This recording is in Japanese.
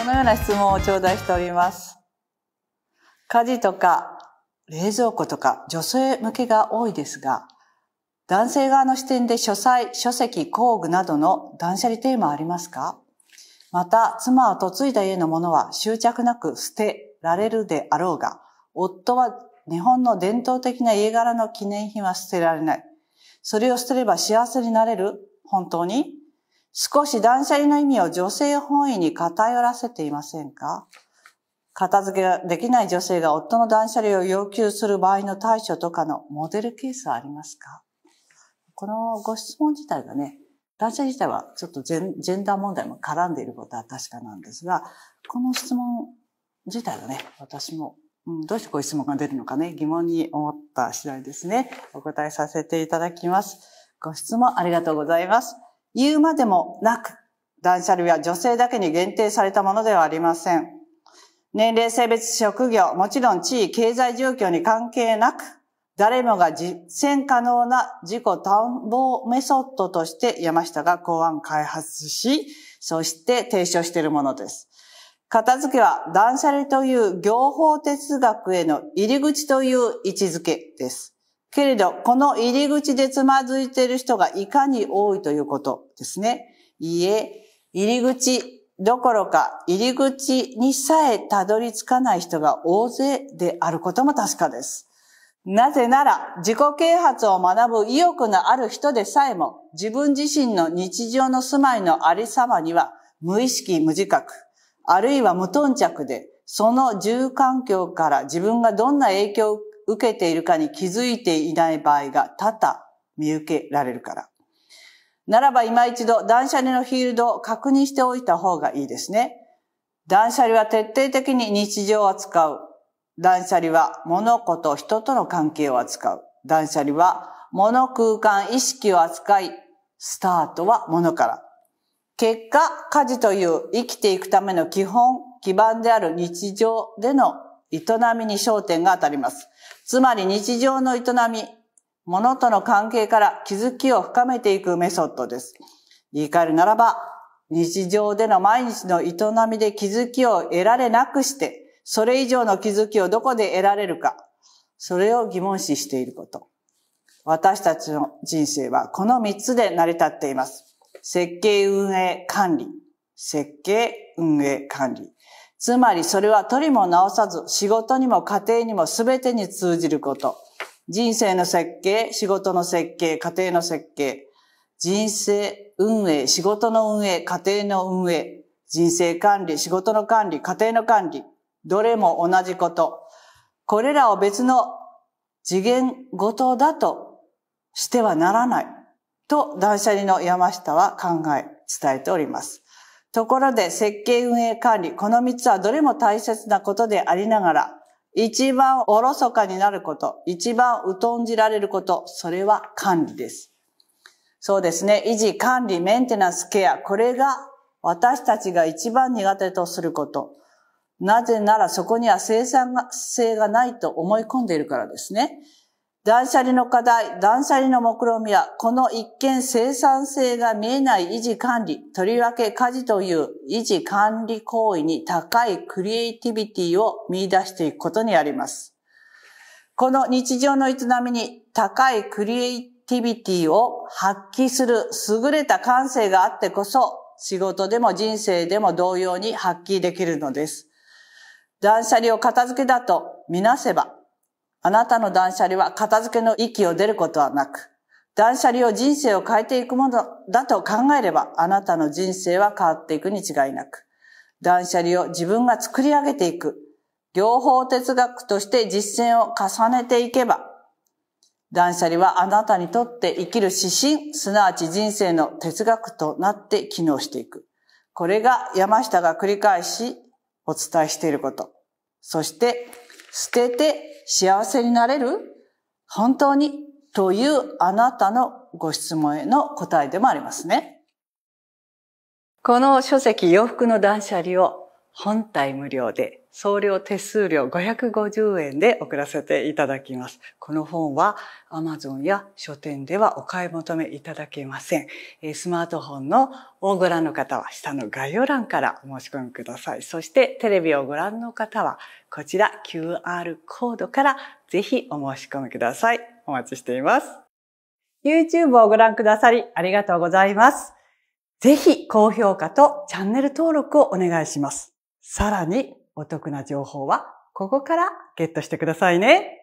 このような質問を頂戴しております。家事とか冷蔵庫とか女性向けが多いですが、男性側の視点で書斎、書籍、工具などの断捨離テーマはありますかまた、妻は嫁いだ家のものは執着なく捨てられるであろうが、夫は日本の伝統的な家柄の記念品は捨てられない。それを捨てれば幸せになれる本当に少し断捨離の意味を女性本位に偏らせていませんか片付けができない女性が夫の断捨離を要求する場合の対処とかのモデルケースはありますかこのご質問自体がね、断捨離自体はちょっとジェンダー問題も絡んでいることは確かなんですが、この質問自体がね、私も、うん、どうしてこういう質問が出るのかね、疑問に思った次第ですね。お答えさせていただきます。ご質問ありがとうございます。言うまでもなく、断捨離は女性だけに限定されたものではありません。年齢、性別、職業、もちろん地位、経済状況に関係なく、誰もが実践可能な自己探訪メソッドとして山下が考案開発し、そして提唱しているものです。片付けは断捨離という業法哲学への入り口という位置づけです。けれど、この入り口でつまずいている人がいかに多いということですね。いいえ、入り口どころか、入り口にさえたどり着かない人が大勢であることも確かです。なぜなら、自己啓発を学ぶ意欲のある人でさえも、自分自身の日常の住まいのありさまには、無意識、無自覚、あるいは無頓着で、その住環境から自分がどんな影響を受けているかに気づいていない場合が多々見受けられるから。ならば今一度断捨離のフィールドを確認しておいた方がいいですね。断捨離は徹底的に日常を扱う。断捨離は物事、人との関係を扱う。断捨離は物空間意識を扱い、スタートは物から。結果、家事という生きていくための基本、基盤である日常での営みに焦点が当たります。つまり日常の営み、物との関係から気づきを深めていくメソッドです。言い換えるならば、日常での毎日の営みで気づきを得られなくして、それ以上の気づきをどこで得られるか、それを疑問視していること。私たちの人生はこの3つで成り立っています。設計運営管理。設計、運営、管理。つまりそれは取りも直さず、仕事にも家庭にも全てに通じること。人生の設計、仕事の設計、家庭の設計。人生運営、仕事の運営、家庭の運営。人生管理、仕事の管理、家庭の管理。どれも同じこと。これらを別の次元ごとだとしてはならない。と、断捨離の山下は考え、伝えております。ところで設計運営管理、この三つはどれも大切なことでありながら、一番おろそかになること、一番疎んじられること、それは管理です。そうですね。維持、管理、メンテナンス、ケア。これが私たちが一番苦手とすること。なぜならそこには生産性がないと思い込んでいるからですね。断捨離の課題、断捨離の目論見みは、この一見生産性が見えない維持管理、とりわけ家事という維持管理行為に高いクリエイティビティを見出していくことにあります。この日常の営みに高いクリエイティビティを発揮する優れた感性があってこそ、仕事でも人生でも同様に発揮できるのです。断捨離を片付けだとみなせば、あなたの断捨離は片付けの域を出ることはなく、断捨離を人生を変えていくものだと考えれば、あなたの人生は変わっていくに違いなく、断捨離を自分が作り上げていく、両方哲学として実践を重ねていけば、断捨離はあなたにとって生きる指針、すなわち人生の哲学となって機能していく。これが山下が繰り返しお伝えしていること。そして、捨てて幸せになれる本当にというあなたのご質問への答えでもありますね。この書籍洋服の断捨離を本体無料で送料手数料550円で送らせていただきます。この本は Amazon や書店ではお買い求めいただけません。スマートフォンのをご覧の方は下の概要欄からお申し込みください。そしてテレビをご覧の方はこちら QR コードからぜひお申し込みください。お待ちしています。YouTube をご覧くださりありがとうございます。ぜひ高評価とチャンネル登録をお願いします。さらにお得な情報はここからゲットしてくださいね。